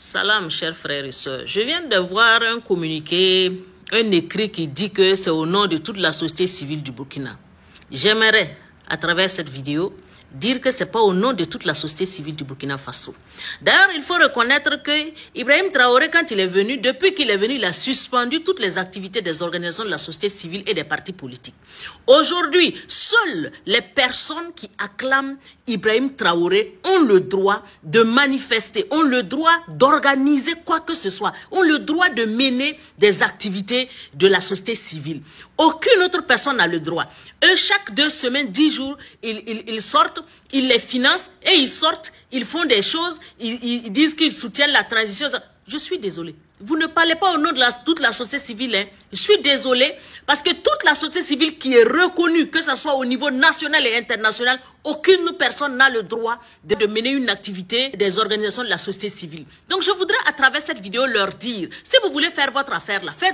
Salam, chers frères et sœurs. Je viens de voir un communiqué, un écrit qui dit que c'est au nom de toute la société civile du Burkina. J'aimerais, à travers cette vidéo, dire que ce n'est pas au nom de toute la société civile du Burkina Faso. D'ailleurs, il faut reconnaître que Ibrahim Traoré, quand il est venu, depuis qu'il est venu, il a suspendu toutes les activités des organisations de la société civile et des partis politiques. Aujourd'hui, seules les personnes qui acclament Ibrahim Traoré ont le droit de manifester, ont le droit d'organiser quoi que ce soit, ont le droit de mener des activités de la société civile. Aucune autre personne n'a le droit. Eux, chaque deux semaines, dix jours, ils sortent ils les financent et ils sortent, ils font des choses, ils, ils disent qu'ils soutiennent la transition. Je suis désolée. Vous ne parlez pas au nom de la, toute la société civile. Hein. Je suis désolé parce que toute la société civile qui est reconnue, que ce soit au niveau national et international, aucune personne n'a le droit de, mener une activité des organisations de la société civile. Donc je voudrais à travers cette vidéo leur dire, si vous voulez faire votre affaire, la faire,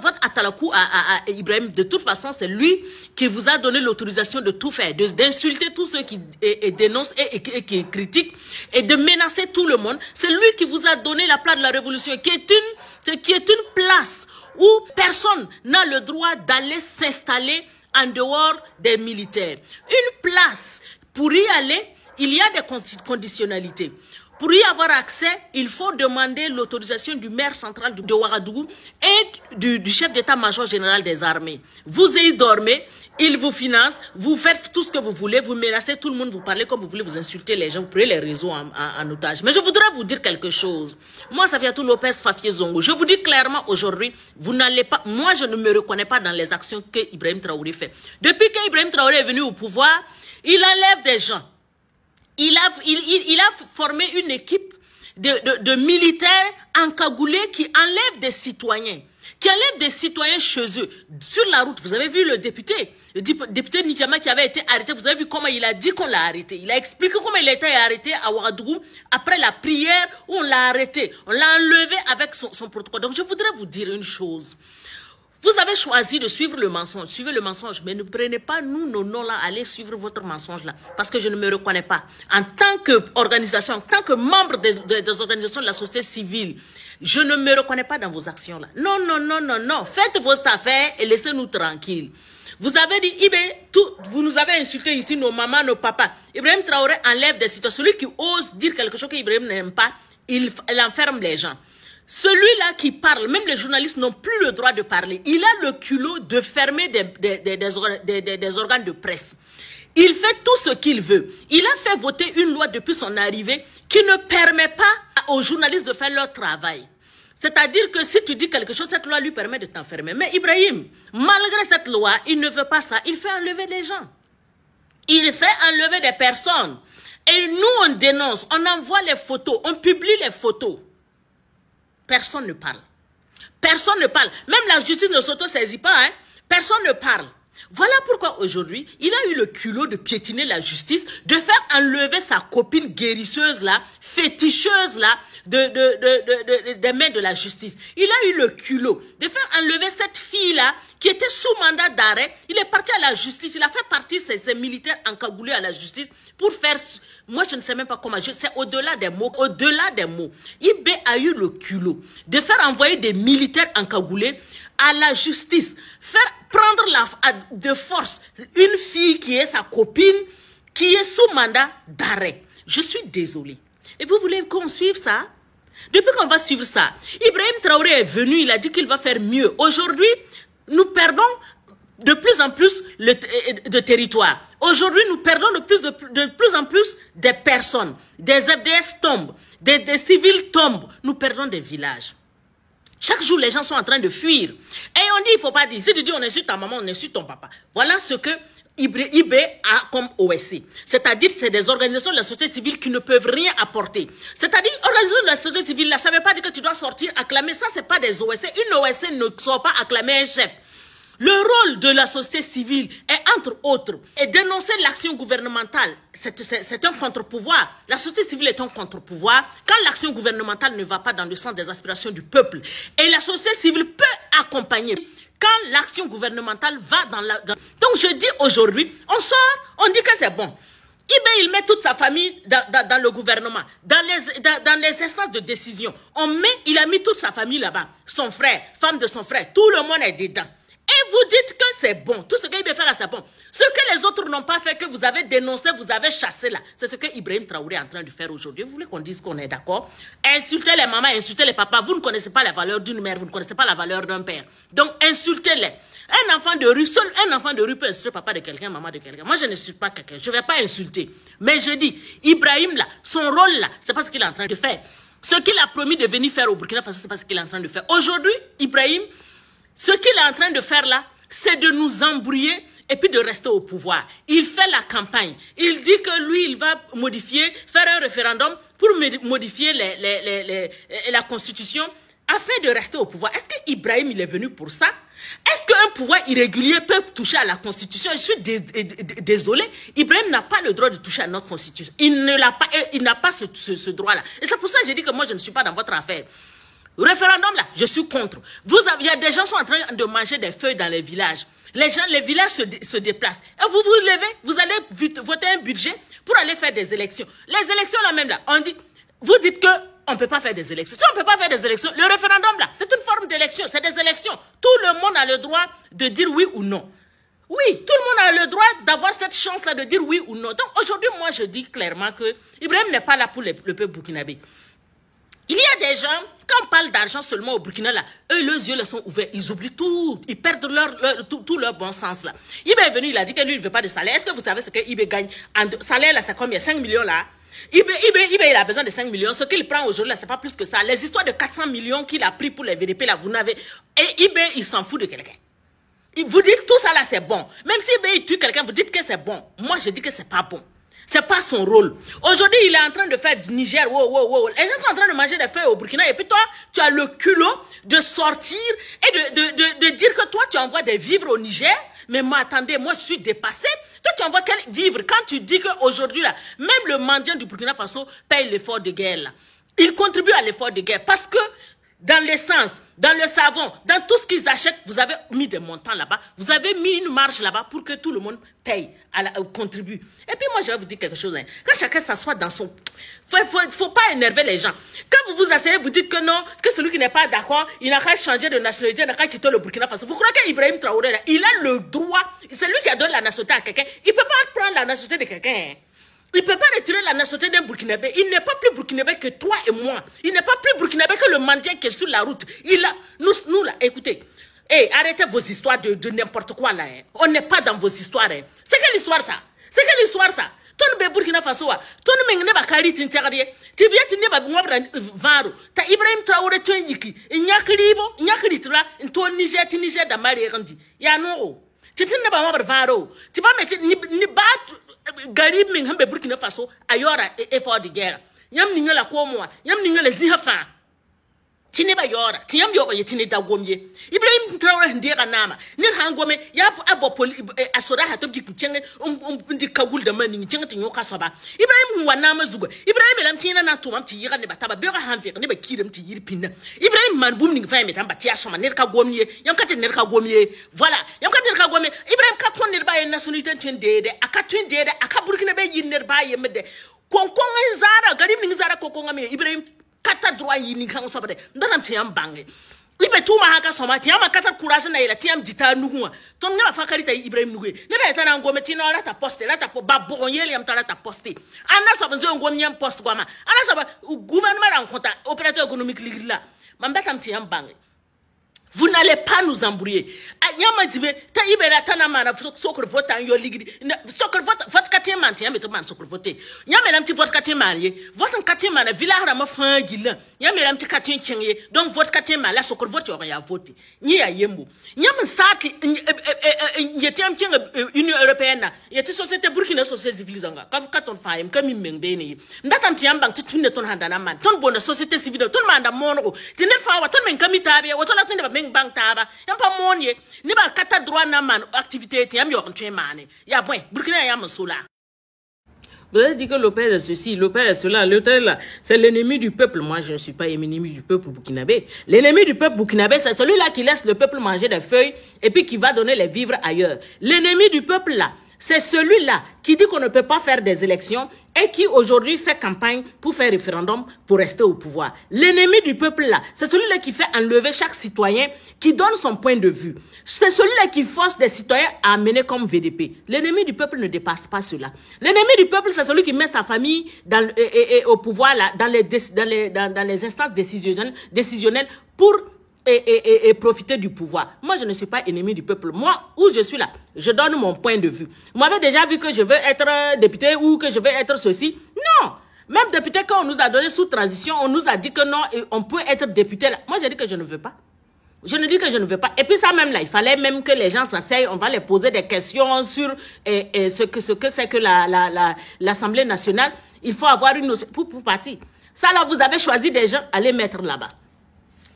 votre atalakou à, Ibrahim, de toute façon c'est lui qui vous a donné l'autorisation de tout faire, d'insulter tous ceux qui dénoncent et, qui critiquent et de menacer tout le monde. C'est lui qui vous a donné la place de la révolution, qui est une, qui est une place où personne n'a le droit d'aller s'installer en dehors des militaires. Une place, pour y aller, il y a des conditionnalités. Pour y avoir accès, il faut demander l'autorisation du maire central de Ouagadougou et du, du chef d'état-major général des armées. Vous y dormez, ils vous financent, vous faites tout ce que vous voulez, vous menacez tout le monde, vous parlez comme vous voulez, vous insultez les gens, vous prenez les réseaux en, otage. Mais je voudrais vous dire quelque chose. Moi, ça tout Lopez Fafie Zongo, je vous dis clairement aujourd'hui, vous n'allez pas, moi je ne me reconnais pas dans les actions que Ibrahim Traoré fait. Depuis Ibrahim Traoré est venu au pouvoir, il enlève des gens. Il a, il, il, il a formé une équipe de, militaires encagoulés qui enlèvent des citoyens qui enlèvent des citoyens chez eux. Sur la route, vous avez vu le député, le député Nijama qui avait été arrêté, vous avez vu comment il a dit qu'on l'a arrêté. Il a expliqué comment il était arrêté à Ouagadougou après la prière où on l'a arrêté. On l'a enlevé avec son protocole. Donc je voudrais vous dire une chose. Vous avez choisi de suivre le mensonge. Suivez le mensonge, mais ne prenez pas nous, nos noms là, allez suivre votre mensonge là. Parce que je ne me reconnais pas. En tant qu'organisation, en tant que membre des, organisations de la société civile, je ne me reconnais pas dans vos actions là. Non, non, non, non, non. Faites vos affaires et laissez-nous tranquilles. Vous avez dit, Ibe, tout, vous nous avez insulté ici, nos mamans, nos papas. Ibrahim Traoré enlève des situations, Celui qui ose dire quelque chose qu'Ibrahim n'aime pas, il, il enferme les gens. Celui-là qui parle, même les journalistes n'ont plus le droit de parler. Il a le culot de fermer des, organes de presse. Il fait tout ce qu'il veut. Il a fait voter une loi depuis son arrivée qui ne permet pas aux journalistes de faire leur travail. C'est-à-dire que si tu dis quelque chose, cette loi lui permet de t'enfermer. Mais Ibrahim, malgré cette loi, il ne veut pas ça. Il fait enlever des gens. Il fait enlever des personnes. Et nous, on dénonce, on envoie les photos, on publie les photos. Personne ne parle. Personne ne parle. Même la justice ne s'auto-saisit pas. Hein. Personne ne parle. Voilà pourquoi aujourd'hui, il a eu le culot de piétiner la justice, de faire enlever sa copine guérisseuse là, féticheuse là, de, des mains de la justice. Il a eu le culot de faire enlever cette fille là qui était sous mandat d'arrêt. Il est parti à la justice, il a fait partie ses, ses militaires encagoulés à la justice pour faire. Moi, je ne sais même pas comment. C'est au-delà des mots, au-delà des mots. IB a eu le culot de faire envoyer des militaires encagoulés à la justice. Faire prendre la, de force une fille qui est sa copine, qui est sous mandat d'arrêt. Je suis désolée. Et vous voulez qu'on suive ça Depuis qu'on va suivre ça, Ibrahim Traoré est venu, il a dit qu'il va faire mieux. Aujourd'hui, nous perdons de plus en plus de territoire. Aujourd'hui, nous perdons de plus, de, plus en plus de personnes. Des FDS tombent, des civils tombent. Nous perdons des villages. Chaque jour, les gens sont en train de fuir. Et on dit, il ne faut pas dire. Si tu dis, on insulte ta maman, on insulte ton papa. Voilà ce que IB a comme OSC. C'est-à-dire, c'est des organisations de la société civile qui ne peuvent rien apporter. C'est-à-dire, organisation de la société civile, ça ne veut pas dire que tu dois sortir acclamer. Ça, ce n'est pas des OSC. Une OSC ne sort pas acclamer un chef. Le rôle de la société civile est, entre autres, est dénoncer l'action gouvernementale. C'est un contre-pouvoir. La société civile est un contre-pouvoir quand l'action gouvernementale ne va pas dans le sens des aspirations du peuple. Et la société civile peut accompagner quand l'action gouvernementale va dans la... Donc je dis aujourd'hui, on sort, on dit que c'est bon. il met toute sa famille dans, le gouvernement, dans les, instances de décision. On met, il a mis toute sa famille là-bas, son frère, femme de son frère, tout le monde est dedans. Et vous dites que c'est bon. Tout ce qu'Ibrahim faire là, c'est bon. Ce que les autres n'ont pas fait, que vous avez dénoncé, vous avez chassé là, c'est ce que Ibrahim Traoré est en train de faire aujourd'hui. Vous voulez qu'on dise qu'on est d'accord Insultez les mamans, insultez les papas. Vous ne connaissez pas la valeur d'une mère, vous ne connaissez pas la valeur d'un père. Donc insultez-les. Un enfant de rue, seul un enfant de rue peut insulter papa de quelqu'un, maman de quelqu'un. Moi, je n'insulte pas quelqu'un. Je ne vais pas insulter. Mais je dis, Ibrahim là, son rôle là, c'est pas ce qu'il est en train de faire. Ce qu'il a promis de venir faire au Burkina Faso, c'est pas ce qu'il est en train de faire. Aujourd'hui, Ibrahim ce qu'il est en train de faire là, c'est de nous embrouiller et puis de rester au pouvoir. Il fait la campagne. Il dit que lui, il va modifier, faire un référendum pour modifier la constitution afin de rester au pouvoir. Est-ce que Ibrahim, il est venu pour ça Est-ce qu'un pouvoir irrégulier peut toucher à la constitution Je suis désolé, Ibrahim n'a pas le droit de toucher à notre constitution. Il n'a pas, il pas ce, ce droit-là. Et c'est pour ça que j'ai dit que moi, je ne suis pas dans votre affaire. Référendum là, je suis contre. Vous il y a des gens qui sont en train de manger des feuilles dans les villages. Les gens, les villages se, déplacent. Et vous vous levez, vous allez voter un budget pour aller faire des élections. Les élections là même là, on dit, vous dites que on ne peut pas faire des élections. Si on ne peut pas faire des élections, le référendum là, c'est une forme d'élection, c'est des élections. Tout le monde a le droit de dire oui ou non. Oui, tout le monde a le droit d'avoir cette chance-là de dire oui ou non. Donc aujourd'hui, moi, je dis clairement que Ibrahim n'est pas là pour le, le peuple burkinabé. Il y a des gens, quand on parle d'argent seulement au Burkina, là, eux, leurs yeux, là, sont ouverts. Ils oublient tout. Ils perdent leur, tout, leur bon sens, là. Ibe est venu, il a dit que lui, il ne veut pas de salaire. Est-ce que vous savez ce que Ibe gagne en Salaire, là, c'est combien 5 millions, là Ibe, Ibe, il a besoin de 5 millions. Ce qu'il prend aujourd'hui, là, c'est pas plus que ça. Les histoires de 400 millions qu'il a pris pour les VDP, là, vous n'avez... Et Ibe, il s'en fout de quelqu'un. Il Vous que tout ça, là, c'est bon. Même si Ibe, tue quelqu'un, vous dites que c'est bon. Moi, je dis que c'est pas bon. C'est pas son rôle. Aujourd'hui, il est en train de faire du Niger. Wow, wow, wow. Les gens sont en train de manger des feuilles au Burkina. Et puis toi, tu as le culot de sortir et de, dire que toi, tu envoies des vivres au Niger. Mais m'attendez attendez, moi, je suis dépassé. Toi, tu envoies quel vivre Quand tu dis qu'aujourd'hui, même le mendiant du Burkina Faso paye l'effort de guerre, Il contribue à l'effort de guerre parce que dans l'essence, dans le savon, dans tout ce qu'ils achètent, vous avez mis des montants là-bas, vous avez mis une marge là-bas pour que tout le monde paye, euh, contribue. Et puis moi, je vais vous dire quelque chose, hein. quand chacun s'assoit dans son... Il ne faut, pas énerver les gens. Quand vous vous asseyez, vous dites que non, que celui qui n'est pas d'accord, il n'a qu'à changer de nationalité, il n'a qu'à quitter le Burkina Faso. Vous croyez qu'Ibrahim Traoré, là, il a le droit, c'est lui qui a donné la nationalité à quelqu'un, il ne peut pas prendre la nationalité de quelqu'un. Hein. Il ne peut pas retirer la nationalité d'un Burkinabé. Il n'est pas plus Burkinabé que toi et moi. Il n'est pas plus Burkinabé que le mendiant qui est sur la route. Il a, nous, nous là, écoutez, hey, eh, arrêtez vos histoires de, de n'importe quoi là. Hein. On n'est pas dans vos histoires. Hein. C'est quelle histoire ça C'est quelle histoire ça ton be burkina faso wa ah. ton meng neba kari tin tagariye ti eh. biya tin neba ngwabra euh, varu ta ibrahim traore ton yiki nyakribo nyakritra to niger ti niger da mari rendi, eh, ya no oh. ti tin ba ngwabra varu ti ba me ni ba garib min hambe burkina faso ayora e effort de guerre yam ni ngala ko mo yam ni ngala ziha fa tine ba yora tiyam yogo yetini da gomye ibrahim traore ndiye ka nama ni han gome ya abo poli eh, asora ha tobji kichenge ndi um, um, kagul da mani kichenge tinyo kasaba ibrahim wa nama zugo ibrahim lam tina na tumam ti yiga ne bataba bega han vek ne ba kirem ti yir pinna ibrahim man bum ning fayme tam batia soma ne ka gomye yam ka ne ka gomye voilà yam ka ne ka gomye ibrahim ka kon ne ba ye ten tin dede aka tin dede aka burkina be yin ne ba ye mede konkon zara garib ning zara kokon ame ibrahim kata droit yini kan sabade ndana tiyam bange ibe tu ma haka soma tiyam kata courage na ila tiyam dita nuhuwa ton nyama fakari ta ibrahim nugue nana na ngome tino rata poste rata po babon yeli yam talata poste ana sabo nzo ngome nyam poste kwa ma ana sabo gouvernement rencontre opérateur économique ligla mambeta tiyam bange Vous n'allez pas nous embrouiller. Ah, Nyama zibe, ta ibera tana mana, sokre vote en yo ligri. Sokre vote, vote katie man, tiens, mette man Vote villa rama fin gila. Nyama lam don' vote katie la sokre vote yora ya vote. Nye ya yembo. sati, yeti am Union Européenne, yeti société Burkina société civilisanga. Katon faim, kami mengbeni. Ndatam ti yambang, titunde ton handana man. Ton bonne société civile, ton manda mono. Oh. Tine fawa, ton men banque bang pa droit na man activité ya Vous avez dit que père est ceci, père est cela, l'hôtel là, c'est l'ennemi du peuple. Moi, je ne suis pas ennemi du peuple burkinabé. L'ennemi du peuple burkinabé, c'est celui-là qui laisse le peuple manger des feuilles et puis qui va donner les vivres ailleurs. L'ennemi du peuple là, c'est celui-là qui dit qu'on ne peut pas faire des élections et qui aujourd'hui fait campagne pour faire référendum pour rester au pouvoir. L'ennemi du peuple-là, c'est celui-là qui fait enlever chaque citoyen, qui donne son point de vue. C'est celui-là qui force des citoyens à mener comme VDP. L'ennemi du peuple ne dépasse pas cela. L'ennemi du peuple, c'est celui qui met sa famille dans, au pouvoir dans, les, dans, les, instances décisionnelles pour et, profiter du pouvoir. Moi, je ne suis pas ennemi du peuple. Moi, où je suis là, je donne mon point de vue. Vous m'avez déjà vu que je veux être euh, député ou que je veux être ceci. Non Même député, quand on nous a donné sous transition, on nous a dit que non, on peut être député. Là. Moi, j'ai dit que je ne veux pas. Je ne dis que je ne veux pas. Et puis ça même là, il fallait même que les gens s'asseyent, on va les poser des questions sur ce que c'est ce que, que l'Assemblée la, la, nationale. Il faut avoir une pour, pour partir. Ça là, vous avez choisi des gens, les mettre là-bas.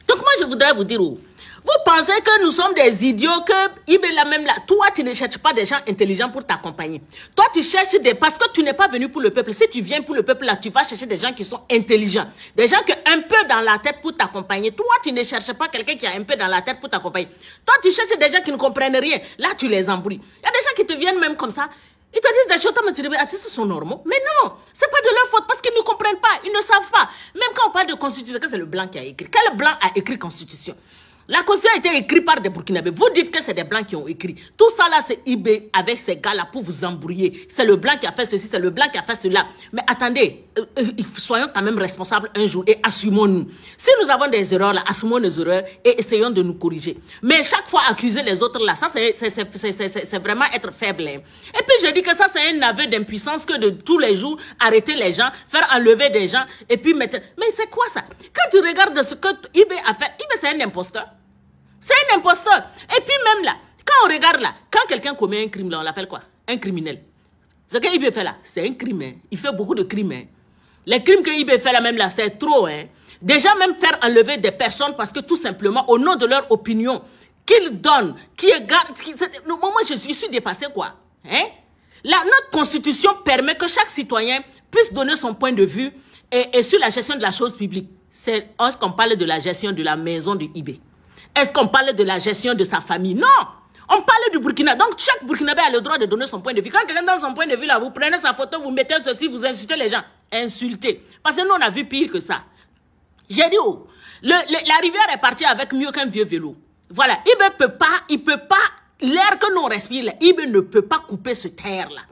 Donc moi, je voudrais vous dire, oh, vous pensez que nous sommes des idiots, que la même là, toi, tu ne cherches pas des gens intelligents pour t'accompagner. Toi, tu cherches des... Parce que tu n'es pas venu pour le peuple. Si tu viens pour le peuple, là, tu vas chercher des gens qui sont intelligents. Des gens qui ont un peu dans la tête pour t'accompagner. Toi, tu ne cherches pas quelqu'un qui a un peu dans la tête pour t'accompagner. Toi, tu cherches des gens qui ne comprennent rien. Là, tu les embrouilles. Il y a des gens qui te viennent même comme ça. Ils te disent des choses, tu les ce sont normaux. Mais non, ce n'est pas de leur faute parce qu'ils ne comprennent pas, ils ne savent pas. Même quand on parle de constitution, c'est le blanc qui a écrit. Quel blanc a écrit constitution la constitution a été écrite par des Burkinabés. Vous dites que c'est des Blancs qui ont écrit. Tout ça là, c'est IB avec ces gars-là pour vous embrouiller. C'est le Blanc qui a fait ceci, c'est le Blanc qui a fait cela. Mais attendez, euh, euh, soyons quand même responsables un jour et assumons-nous. Si nous avons des erreurs là, assumons nos erreurs et essayons de nous corriger. Mais chaque fois accuser les autres là, ça c'est vraiment être faible. Hein. Et puis je dis que ça c'est un aveu d'impuissance que de tous les jours arrêter les gens, faire enlever des gens et puis mettre... Mais c'est quoi ça Quand tu regardes ce que IB a fait, IB c'est un imposteur. C'est un imposteur. Et puis même là, quand on regarde là, quand quelqu'un commet un crime là, on l'appelle quoi Un criminel. Ce qu'IB fait là, c'est un crime. Hein. Il fait beaucoup de crimes. Hein. Les crimes que IB fait là même là, c'est trop. Hein. Déjà même faire enlever des personnes parce que tout simplement, au nom de leur opinion, qu'ils donnent, qui gardent... Qu moi, je suis, je suis dépassé quoi hein? La, notre constitution permet que chaque citoyen puisse donner son point de vue et, sur la gestion de la chose publique. C'est qu'on parle de la gestion de la maison de IB. Est-ce qu'on parlait de la gestion de sa famille Non on parlait du Burkina. Donc, chaque Burkinabé a le droit de donner son point de vue. Quand quelqu'un donne son point de vue, là, vous prenez sa photo, vous mettez ceci, vous insultez les gens. Insultez. Parce que nous, on a vu pire que ça. J'ai dit, oh, la rivière est partie avec mieux qu'un vieux vélo. Voilà. Ibe ne peut pas, il peut pas, l'air que nous respirons, Ibe il ne peut pas couper ce terre-là.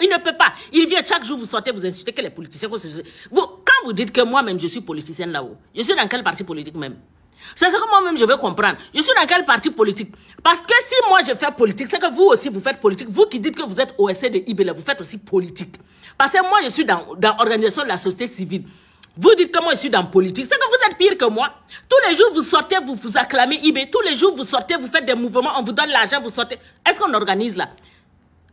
Il ne peut pas. Il vient chaque jour, vous sortez, vous insultez que les politiciens. Vous, quand vous dites que moi-même, je suis politicienne là-haut, je suis dans quel parti politique même c'est ce que moi-même je veux comprendre. Je suis dans quel parti politique Parce que si moi je fais politique, c'est que vous aussi vous faites politique. Vous qui dites que vous êtes OSC de Ibele, vous faites aussi politique. Parce que moi je suis dans, dans l'organisation de la société civile. Vous dites que moi je suis dans politique. C'est que vous êtes pire que moi. Tous les jours vous sortez, vous vous acclamez IB. Tous les jours vous sortez, vous faites des mouvements, on vous donne l'argent, vous sortez. Est-ce qu'on organise là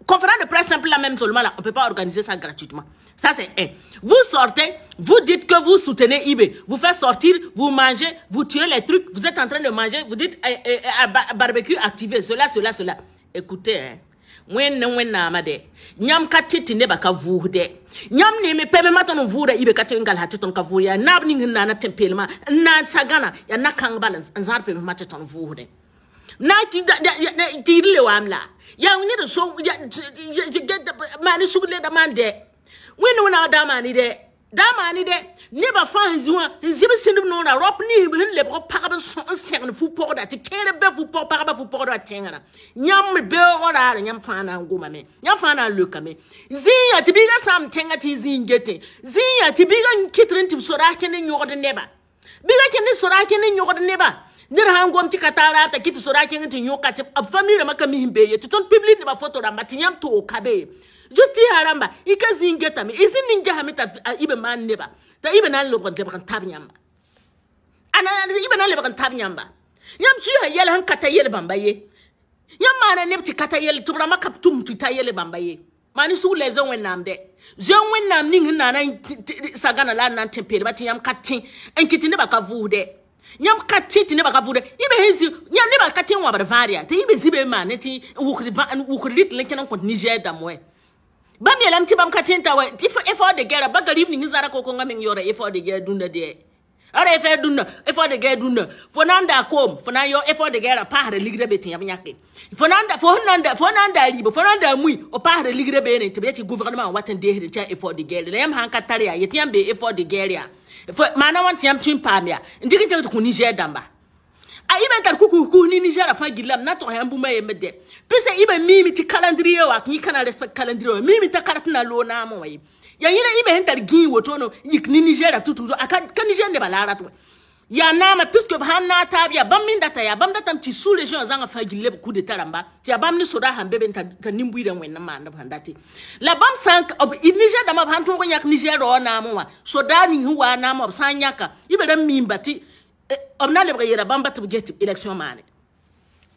conférence de presse simple, la même seulement, là, on ne peut pas organiser ça gratuitement. Ça, c'est un. Vous sortez, vous dites que vous soutenez eBay. Vous faites sortir, vous mangez, vous tuez les trucs, vous êtes en train de manger, vous dites eh, eh, eh, ah, barbecue activé, cela, cela, cela. Écoutez, hein. wenne na amade nyam katitinde baka vuhde nyom ne me peme matono vuhde ibe katengal hateton ka vuya nabni nana tempelma nan sagana ya nakang balance nzar peme maton vuhde na ti da le wa amla ya wuni da so ya get da mani su le da man de da mani de ne ba fa nziwa nzibi sindim no na rop ni hin le ko pa ba so sen fu po da ti kere be fu po pa ba fu po da tenga nyam be o da ra nyam fa na ngoma me nyam fa na le kame zin ya ga sam tenga ti zin gete zin ya ti bi ga kitrin ti so ra ke ne nyogo de bi ga ke ne so ra ke ne nyogo de ndiri hangu mchikatalata kiti soraki ngiti nyoka tip abfamire makamihimbeye titon pibli ni ba foto bafotora matinyam tuokabe jo ti haramba ika zingetami isi ningehami hamita ibe man neba ta ibe nan lobgan bakan tab nyamba ana ibe nan lebgan tab nyamba yam chi ha yele han kata yele bamba ye yam mana nebti kata yele tubra makap tum tu ta yele bamba ye mani su leze wẽnnaam dɛ zeo wẽnnaam ning sẽn naana sagãna la n na n tẽn peelba tɩ yãmb ka tẽ n kɩ tɩ nebã ka nyam kati ti neba kavude ibe hizi nyam neba kati wa barvaria te ibe zibe mane ti ukrit lenkena kont niger da mwe bam yelam ti bam kati nta we ti effort de guerre ba garib ni zara ko ko ngam yora effort de guerre dunda de ara effort dunda effort de guerre dunda fonanda kom fonan yo effort de guerre pa hare ligre be ti yam nyake fonanda fonanda fonanda libo fonanda mui o pa hare ligre be ne ti be ti gouvernement watin de hre ti effort de guerre le yam han katari ya yetiam be effort de guerre ya maana wan tiam tin pamia ndiki te ko niger damba a ibe e tar kuku ku ni niger fa gilam na to hembu ma yemede pese ibe e mimi ti calendrier wa ni kana respect calendrier mimi ta karatna lo na mo yi ya ibe e hen tar gi no yik ni niger tutu aka ka niger ne balara to ya nama puisque hanna bam min data ya bam data ti sous les gens zanga fa gille beaucoup de taramba ti ni soda hambe ben ta nimbuire wen ma anda bandati la bam sank ob inija dama bantu ko nyak niger o na mo soda ni hu wa na mo sanyaka ibere mimbati ob na le lebre yera bam bat get election mane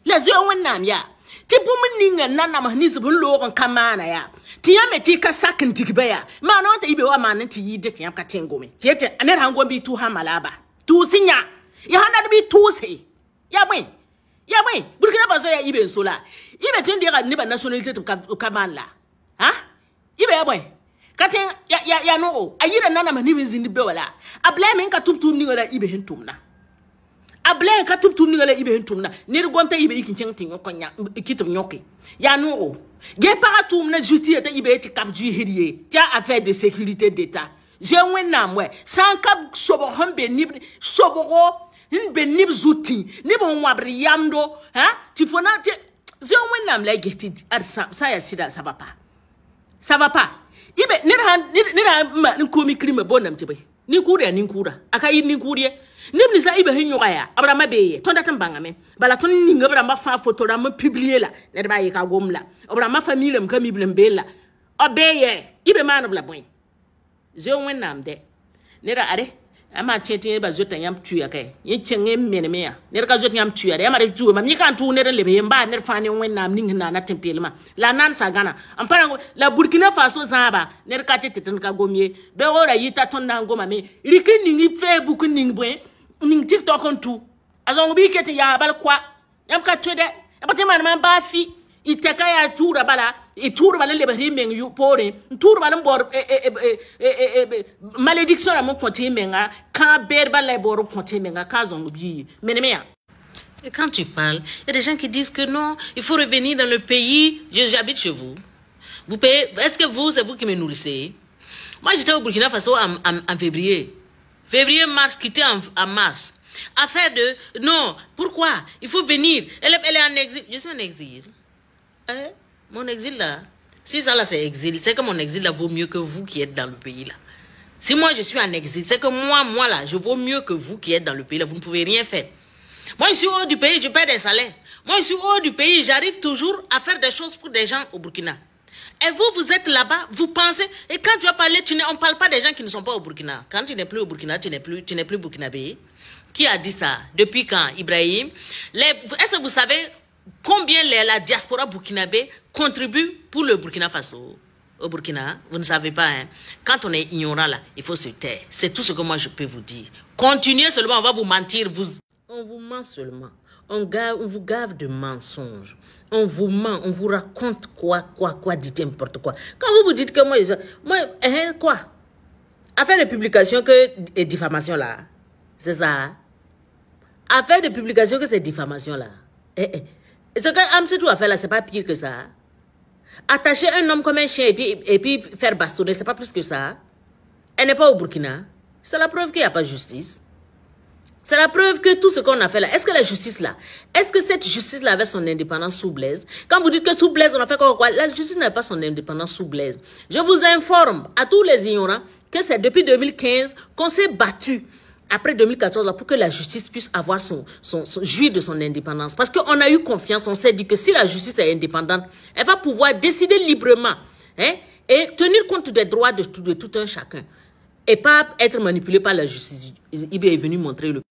les yeux wen nam ya ti bum ninga nana ma ni zibun logon kamana ya ti ya meti ka sakin digbe ya ma na wata ibe wa manan ti yi de ti yam ka tengome ti ete aner hango bi tu ha malaba tu sinya ya hana bi tu si ya mai ya mai burkina faso ya ibe sola, la ibe tin da ni ba nationality to kaman la ha ibe ya boy katin ya ya ya no ayira nana mani bin zindi be wala abla min ka tumtum ni wala ibe hin tumna abla ka tumtum ni wala ibe hin tumna ni gonta ibe ikin cin tin konya kitum nyoki ya no ge para tumna juti ta ibe ti cap du hirier ti affaire de sécurité d'état je wẽnnaam wɛ sã n ka nib sobgo n be nib zuti neb n wãbd yamdo tɩ fo na tɩ zẽ wẽnnaam la ges tɩ ad sã yaa sɩda ça ma n komi kirime bõnam tɩ be ninkuurã yaa ninkuurã a ka yɩ ninkuur ye neb ninsã y be sẽn yõga yaa bala tõnd ninga b foto rãmb piblie la nedbã a yɩka gom la b rãmbã famille la b bee ye y zo wẽnnaam dɛ ned a are ama tẽ tɩ ba zota yãmb tuɛkɛ yẽ kẽng n meneme ya ned ka zot yãmb tuɛda yãma d tuuma yẽ ka n tʋʋg ned n lebs yem baa ned fãa ne wẽnnaam ning sẽn naana tẽn-peelmã la a naan n pa la burkina faso zãaba ned ka tɩ tɩ tẽnd ka gom ye beoora yita tõnd na n gomame rɩk n ning facebook n ning bõe ning tiktok n tu a zõng bɩ y ket n yaa bal koa yãmb ka tʋ dɛ yãmb tɩ baa fi iteka ya chura bala itura e bala le bari yu pore tur bala bor e, e, malédiction la mon konti menga quand ber bala bor konti menga kazon bi menemeya et quand tu parles, il y a des gens qui disent que non, il faut revenir dans le pays, j'habite chez vous. Vous payez, est-ce que vous, c'est vous qui me nourrissez Moi, j'étais au Burkina Faso en, en, en février. Février, mars, quitté en, en mars. Affaire de, non, pourquoi Il faut venir. Elle, elle est en exil. Je suis en exil. Hein? mon exil là, si ça là c'est exil, c'est que mon exil là vaut mieux que vous qui êtes dans le pays là. Si moi je suis en exil, c'est que moi, moi là, je vaut mieux que vous qui êtes dans le pays là, vous ne pouvez rien faire. Moi je suis hors du pays, je perds des salaires. Moi je suis hors du pays, j'arrive toujours à faire des choses pour des gens au Burkina. Et vous, vous êtes là-bas, vous pensez, et quand tu vas parler, tu ne, on parle pas des gens qui ne sont pas au Burkina. Quand tu n'es plus au Burkina, tu n'es plus, tu n'es plus Burkinabé. Qui a dit ça Depuis quand, Ibrahim Est-ce que vous savez Combien la diaspora burkinabé contribue pour le Burkina Faso au Burkina, vous ne savez pas. Hein? Quand on est ignorant là, il faut se taire. C'est tout ce que moi je peux vous dire. Continuez seulement, on va vous mentir. Vous... On vous ment seulement. On, vous gave de mensonges. On vous ment, on vous raconte quoi, quoi, quoi, dites n'importe quoi. Quand vous vous dites que moi, moi hein, quoi Affaire de publication que, et diffamation là, c'est ça. Hein. Affaire de publication que c'est diffamation là. Eh, eh. Ce que a fait là, c'est pas pire que ça. Attacher un homme comme un chien et puis, et puis faire bastonner, c'est pas plus que ça. Elle n'est pas au Burkina. C'est la preuve qu'il n'y a pas de justice. C'est la preuve que tout ce qu'on a fait là, est-ce que la justice là, est-ce que cette justice là avait son indépendance soublaise Quand vous dites que sous on a fait quoi, La justice n'avait pas son indépendance sous Je vous informe à tous les ignorants que c'est depuis 2015 qu'on s'est battu après 2014, pour que la justice puisse avoir son, son, jouir de son indépendance. Parce qu'on a eu confiance, on s'est dit que si la justice est indépendante, elle va pouvoir décider librement hein, et tenir compte des droits de tout, de tout un chacun et pas être manipulé par la justice. il est venu montrer le